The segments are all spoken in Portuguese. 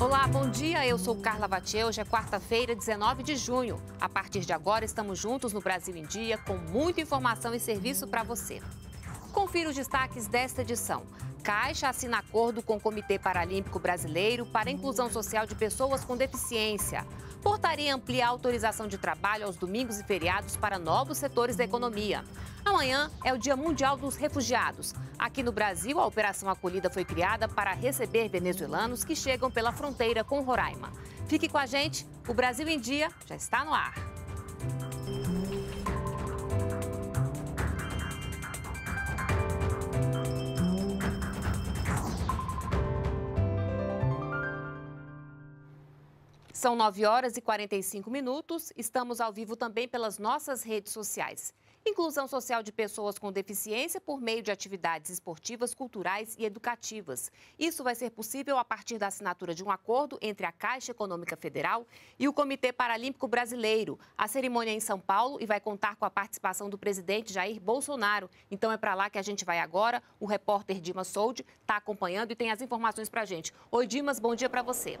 Olá, bom dia. Eu sou Carla Vatier. Hoje é quarta-feira, 19 de junho. A partir de agora, estamos juntos no Brasil em Dia com muita informação e serviço para você. Confira os destaques desta edição. Caixa assina acordo com o Comitê Paralímpico Brasileiro para a inclusão social de pessoas com deficiência. Portaria amplia a autorização de trabalho aos domingos e feriados para novos setores da economia. Amanhã é o Dia Mundial dos Refugiados. Aqui no Brasil, a Operação Acolhida foi criada para receber venezuelanos que chegam pela fronteira com Roraima. Fique com a gente, o Brasil em Dia já está no ar. São 9 horas e 45 minutos. Estamos ao vivo também pelas nossas redes sociais. Inclusão social de pessoas com deficiência por meio de atividades esportivas, culturais e educativas. Isso vai ser possível a partir da assinatura de um acordo entre a Caixa Econômica Federal e o Comitê Paralímpico Brasileiro. A cerimônia é em São Paulo e vai contar com a participação do presidente Jair Bolsonaro. Então é para lá que a gente vai agora. O repórter Dimas Soldi está acompanhando e tem as informações para a gente. Oi, Dimas, bom dia para você.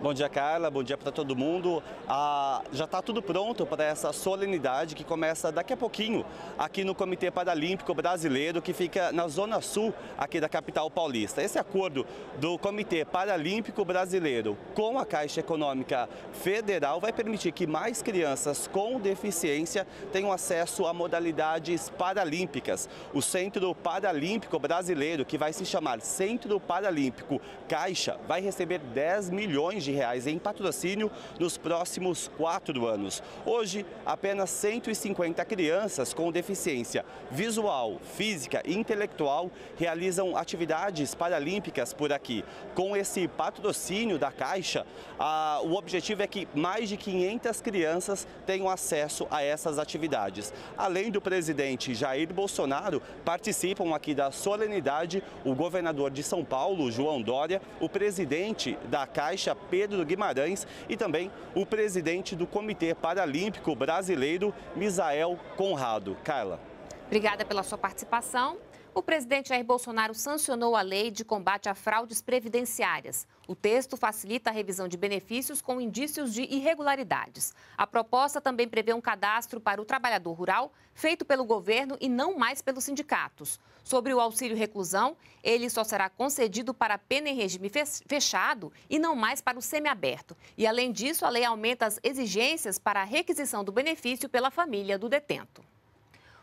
Bom dia, Carla. Bom dia para todo mundo. Ah, já está tudo pronto para essa solenidade que começa daqui a pouquinho aqui no Comitê Paralímpico Brasileiro, que fica na Zona Sul aqui da capital paulista. Esse acordo do Comitê Paralímpico Brasileiro com a Caixa Econômica Federal vai permitir que mais crianças com deficiência tenham acesso a modalidades paralímpicas. O Centro Paralímpico Brasileiro, que vai se chamar Centro Paralímpico Caixa, vai receber 10 milhões de de reais em patrocínio nos próximos quatro anos. Hoje, apenas 150 crianças com deficiência visual, física e intelectual realizam atividades paralímpicas por aqui. Com esse patrocínio da Caixa, a, o objetivo é que mais de 500 crianças tenham acesso a essas atividades. Além do presidente Jair Bolsonaro, participam aqui da solenidade o governador de São Paulo, João Dória, o presidente da Caixa, Pedro Pedro Guimarães e também o presidente do Comitê Paralímpico Brasileiro, Misael Conrado. Carla. Obrigada pela sua participação. O presidente Jair Bolsonaro sancionou a lei de combate a fraudes previdenciárias. O texto facilita a revisão de benefícios com indícios de irregularidades. A proposta também prevê um cadastro para o trabalhador rural, feito pelo governo e não mais pelos sindicatos. Sobre o auxílio reclusão, ele só será concedido para pena em regime fechado e não mais para o semiaberto. E, além disso, a lei aumenta as exigências para a requisição do benefício pela família do detento.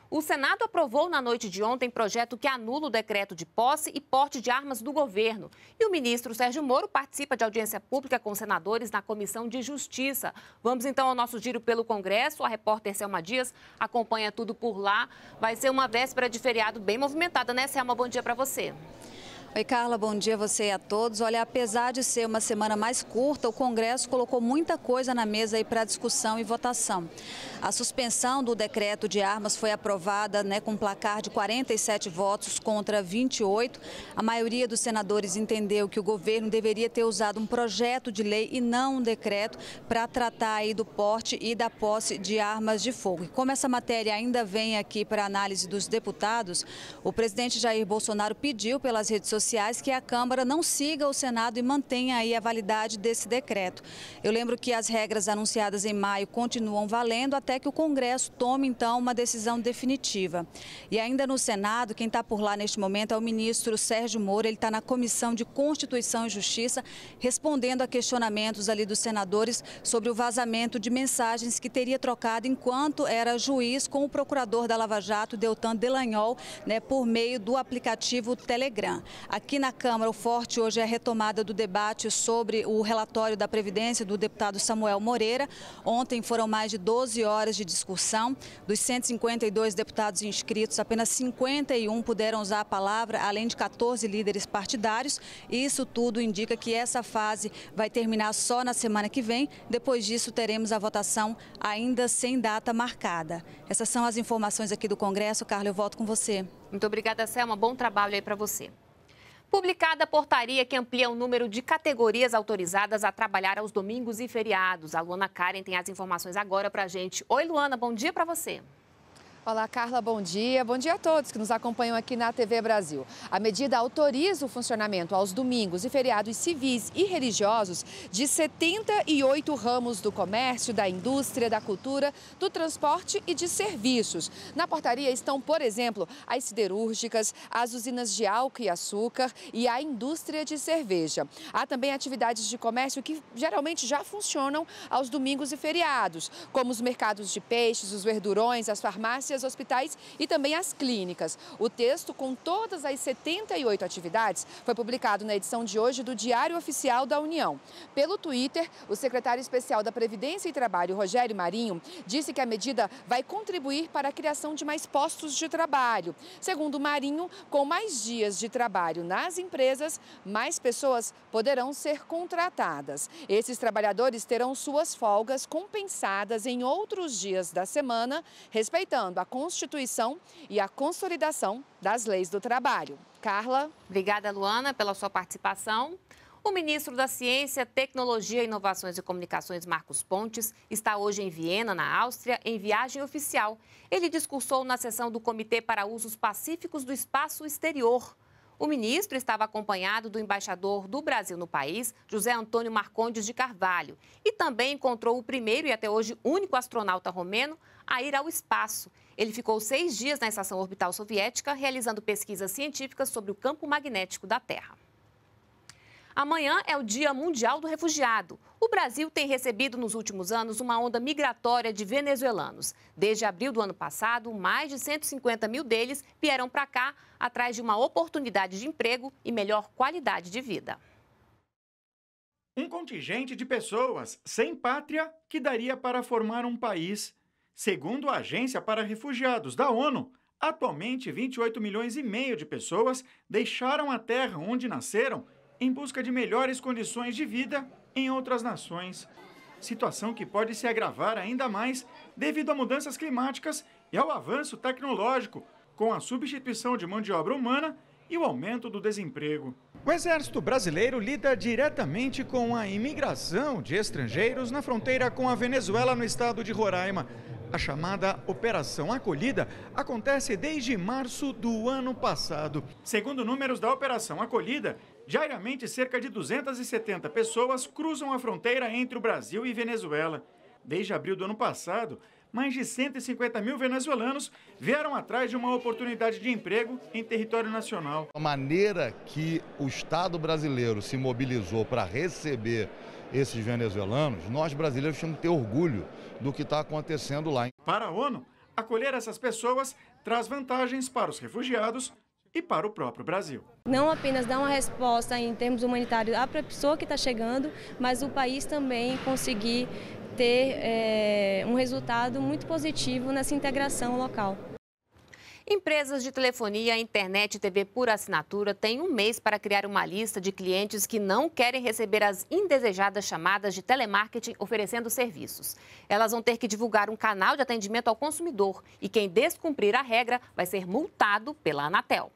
O Senado aprovou na noite de ontem projeto que anula o decreto de posse e porte de armas do governo. E o ministro Sérgio Moro participa de audiência pública com senadores na Comissão de Justiça. Vamos então ao nosso giro pelo Congresso. A repórter Selma Dias acompanha tudo por lá. Vai ser uma véspera de feriado bem movimentada, né, Selma? Bom dia para você. Oi, Carla, bom dia a você e a todos. Olha, apesar de ser uma semana mais curta, o Congresso colocou muita coisa na mesa aí para discussão e votação. A suspensão do decreto de armas foi aprovada né, com um placar de 47 votos contra 28. A maioria dos senadores entendeu que o governo deveria ter usado um projeto de lei e não um decreto para tratar aí do porte e da posse de armas de fogo. E como essa matéria ainda vem aqui para análise dos deputados, o presidente Jair Bolsonaro pediu pelas redes sociais sociais que a Câmara não siga o Senado e mantenha aí a validade desse decreto. Eu lembro que as regras anunciadas em maio continuam valendo até que o Congresso tome então uma decisão definitiva. E ainda no Senado, quem está por lá neste momento é o ministro Sérgio Moro, ele está na Comissão de Constituição e Justiça, respondendo a questionamentos ali dos senadores sobre o vazamento de mensagens que teria trocado enquanto era juiz com o procurador da Lava Jato, Deltan Delanhol, né, por meio do aplicativo Telegram. Aqui na Câmara, o forte hoje é a retomada do debate sobre o relatório da Previdência do deputado Samuel Moreira. Ontem foram mais de 12 horas de discussão. Dos 152 deputados inscritos, apenas 51 puderam usar a palavra, além de 14 líderes partidários. Isso tudo indica que essa fase vai terminar só na semana que vem. Depois disso, teremos a votação ainda sem data marcada. Essas são as informações aqui do Congresso. Carla, eu volto com você. Muito obrigada, Selma. Bom trabalho aí para você publicada a portaria que amplia o número de categorias autorizadas a trabalhar aos domingos e feriados. A Luana Karen tem as informações agora para a gente. Oi, Luana, bom dia para você. Olá, Carla, bom dia. Bom dia a todos que nos acompanham aqui na TV Brasil. A medida autoriza o funcionamento aos domingos e feriados civis e religiosos de 78 ramos do comércio, da indústria, da cultura, do transporte e de serviços. Na portaria estão, por exemplo, as siderúrgicas, as usinas de álcool e açúcar e a indústria de cerveja. Há também atividades de comércio que geralmente já funcionam aos domingos e feriados, como os mercados de peixes, os verdurões, as farmácias os hospitais e também as clínicas. O texto, com todas as 78 atividades, foi publicado na edição de hoje do Diário Oficial da União. Pelo Twitter, o secretário especial da Previdência e Trabalho, Rogério Marinho, disse que a medida vai contribuir para a criação de mais postos de trabalho. Segundo Marinho, com mais dias de trabalho nas empresas, mais pessoas poderão ser contratadas. Esses trabalhadores terão suas folgas compensadas em outros dias da semana, respeitando a Constituição e a consolidação das leis do trabalho. Carla. Obrigada, Luana, pela sua participação. O ministro da Ciência, Tecnologia, Inovações e Comunicações, Marcos Pontes, está hoje em Viena, na Áustria, em viagem oficial. Ele discursou na sessão do Comitê para Usos Pacíficos do Espaço Exterior. O ministro estava acompanhado do embaixador do Brasil no país, José Antônio Marcondes de Carvalho, e também encontrou o primeiro e até hoje único astronauta romeno a ir ao espaço. Ele ficou seis dias na Estação Orbital Soviética, realizando pesquisas científicas sobre o campo magnético da Terra. Amanhã é o Dia Mundial do Refugiado. O Brasil tem recebido nos últimos anos uma onda migratória de venezuelanos. Desde abril do ano passado, mais de 150 mil deles vieram para cá atrás de uma oportunidade de emprego e melhor qualidade de vida. Um contingente de pessoas sem pátria que daria para formar um país. Segundo a Agência para Refugiados da ONU, atualmente 28 milhões e meio de pessoas deixaram a terra onde nasceram em busca de melhores condições de vida em outras nações. Situação que pode se agravar ainda mais devido a mudanças climáticas e ao avanço tecnológico, com a substituição de mão de obra humana e o aumento do desemprego. O Exército Brasileiro lida diretamente com a imigração de estrangeiros na fronteira com a Venezuela, no estado de Roraima. A chamada Operação Acolhida acontece desde março do ano passado. Segundo números da Operação Acolhida, Diariamente, cerca de 270 pessoas cruzam a fronteira entre o Brasil e Venezuela. Desde abril do ano passado, mais de 150 mil venezuelanos vieram atrás de uma oportunidade de emprego em território nacional. A maneira que o Estado brasileiro se mobilizou para receber esses venezuelanos, nós brasileiros temos que ter orgulho do que está acontecendo lá. Para a ONU, acolher essas pessoas traz vantagens para os refugiados e para o próprio Brasil. Não apenas dar uma resposta em termos humanitários à pessoa que está chegando, mas o país também conseguir ter é, um resultado muito positivo nessa integração local. Empresas de telefonia, internet e TV por assinatura têm um mês para criar uma lista de clientes que não querem receber as indesejadas chamadas de telemarketing oferecendo serviços. Elas vão ter que divulgar um canal de atendimento ao consumidor e quem descumprir a regra vai ser multado pela Anatel.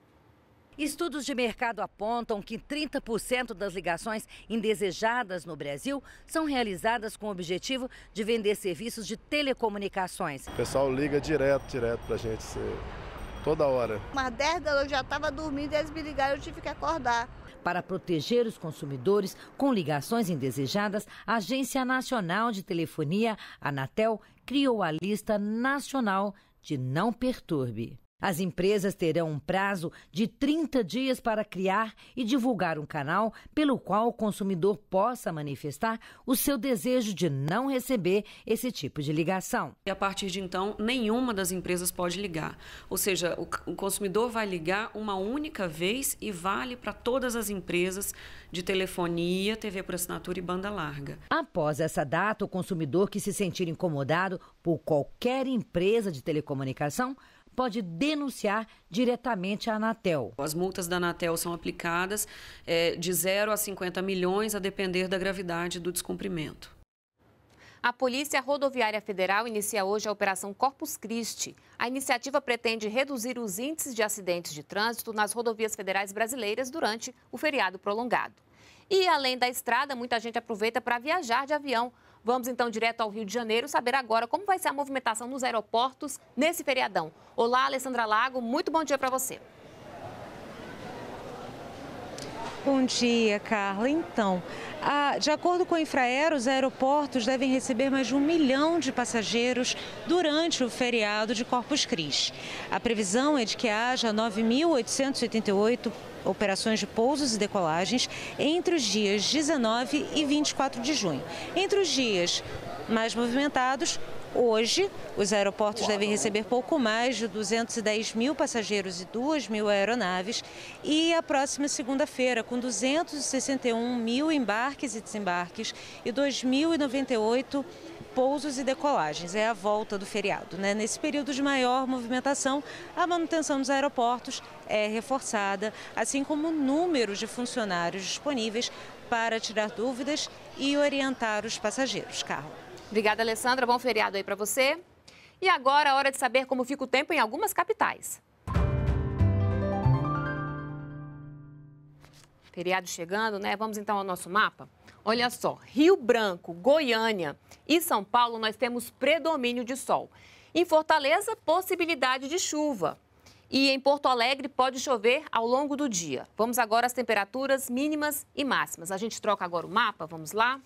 Estudos de mercado apontam que 30% das ligações indesejadas no Brasil são realizadas com o objetivo de vender serviços de telecomunicações. O pessoal liga direto, direto para a gente, toda hora. Umas 10 da noite eu já estava dormindo, eles me ligaram eu tive que acordar. Para proteger os consumidores com ligações indesejadas, a Agência Nacional de Telefonia, Anatel, criou a lista nacional de Não Perturbe. As empresas terão um prazo de 30 dias para criar e divulgar um canal pelo qual o consumidor possa manifestar o seu desejo de não receber esse tipo de ligação. E a partir de então, nenhuma das empresas pode ligar. Ou seja, o consumidor vai ligar uma única vez e vale para todas as empresas de telefonia, TV por assinatura e banda larga. Após essa data, o consumidor que se sentir incomodado por qualquer empresa de telecomunicação pode denunciar diretamente à Anatel. As multas da Anatel são aplicadas é, de 0 a 50 milhões, a depender da gravidade do descumprimento. A Polícia Rodoviária Federal inicia hoje a Operação Corpus Christi. A iniciativa pretende reduzir os índices de acidentes de trânsito nas rodovias federais brasileiras durante o feriado prolongado. E além da estrada, muita gente aproveita para viajar de avião. Vamos então direto ao Rio de Janeiro saber agora como vai ser a movimentação nos aeroportos nesse feriadão. Olá, Alessandra Lago, muito bom dia para você. Bom dia, Carla. Então, a, ah, de acordo com a Infraero, os aeroportos devem receber mais de um milhão de passageiros durante o feriado de Corpus Christi. A previsão é de que haja 9.888 operações de pousos e decolagens entre os dias 19 e 24 de junho. Entre os dias mais movimentados, Hoje, os aeroportos devem receber pouco mais de 210 mil passageiros e 2 mil aeronaves, e a próxima segunda-feira, com 261 mil embarques e desembarques e 2.098 pousos e decolagens. É a volta do feriado. Né? Nesse período de maior movimentação, a manutenção dos aeroportos é reforçada, assim como o número de funcionários disponíveis para tirar dúvidas e orientar os passageiros. Carro. Obrigada, Alessandra. Bom feriado aí para você. E agora, a é hora de saber como fica o tempo em algumas capitais. Feriado chegando, né? Vamos então ao nosso mapa. Olha só, Rio Branco, Goiânia e São Paulo nós temos predomínio de sol. Em Fortaleza, possibilidade de chuva. E em Porto Alegre pode chover ao longo do dia. Vamos agora às temperaturas mínimas e máximas. A gente troca agora o mapa, vamos lá?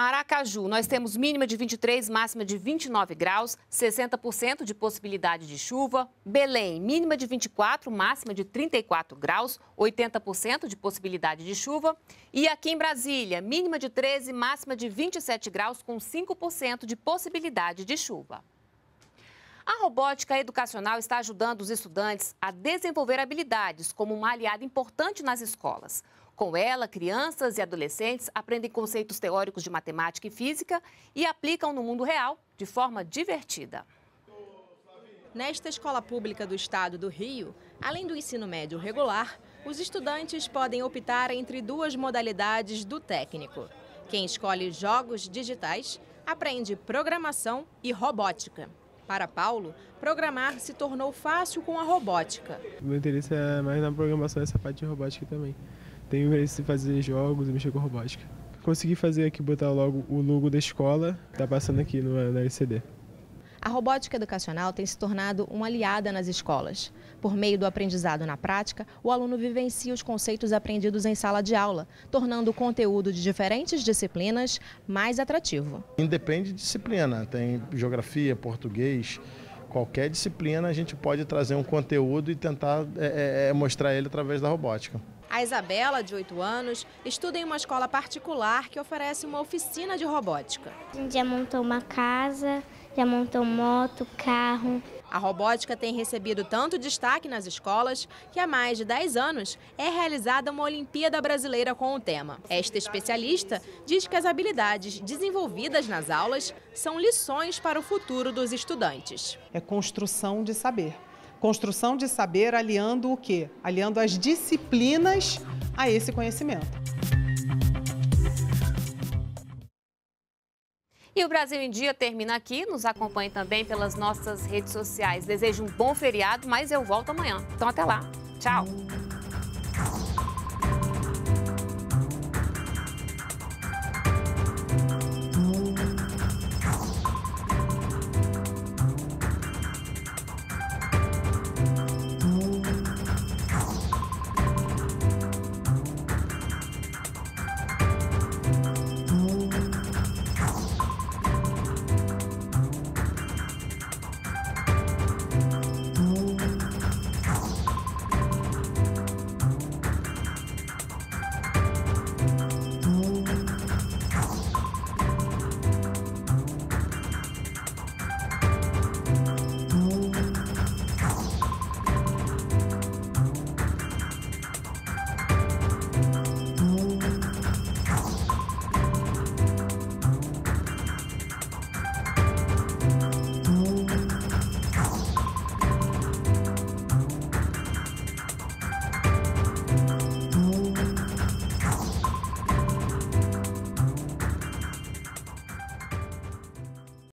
Aracaju, nós temos mínima de 23, máxima de 29 graus, 60% de possibilidade de chuva. Belém, mínima de 24, máxima de 34 graus, 80% de possibilidade de chuva. E aqui em Brasília, mínima de 13, máxima de 27 graus, com 5% de possibilidade de chuva. A robótica educacional está ajudando os estudantes a desenvolver habilidades como uma aliada importante nas escolas. Com ela, crianças e adolescentes aprendem conceitos teóricos de matemática e física e aplicam no mundo real de forma divertida. Nesta escola pública do estado do Rio, além do ensino médio regular, os estudantes podem optar entre duas modalidades do técnico. Quem escolhe jogos digitais aprende programação e robótica. Para Paulo, programar se tornou fácil com a robótica. Meu interesse é mais na programação, essa parte de robótica também. Tenho interesse em fazer jogos e mexer com robótica. Consegui fazer aqui, botar logo o logo da escola, tá passando aqui no, na LCD. A robótica educacional tem se tornado uma aliada nas escolas. Por meio do aprendizado na prática, o aluno vivencia os conceitos aprendidos em sala de aula, tornando o conteúdo de diferentes disciplinas mais atrativo. Independe de disciplina, tem geografia, português, qualquer disciplina a gente pode trazer um conteúdo e tentar é, é, é mostrar ele através da robótica. A Isabela, de 8 anos, estuda em uma escola particular que oferece uma oficina de robótica. A gente já montou uma casa, já montou moto, carro. A robótica tem recebido tanto destaque nas escolas que há mais de 10 anos é realizada uma Olimpíada Brasileira com o tema. Esta especialista diz que as habilidades desenvolvidas nas aulas são lições para o futuro dos estudantes. É construção de saber. Construção de saber aliando o quê? Aliando as disciplinas a esse conhecimento. E o Brasil em Dia termina aqui. Nos acompanhe também pelas nossas redes sociais. Desejo um bom feriado, mas eu volto amanhã. Então até lá. Tchau.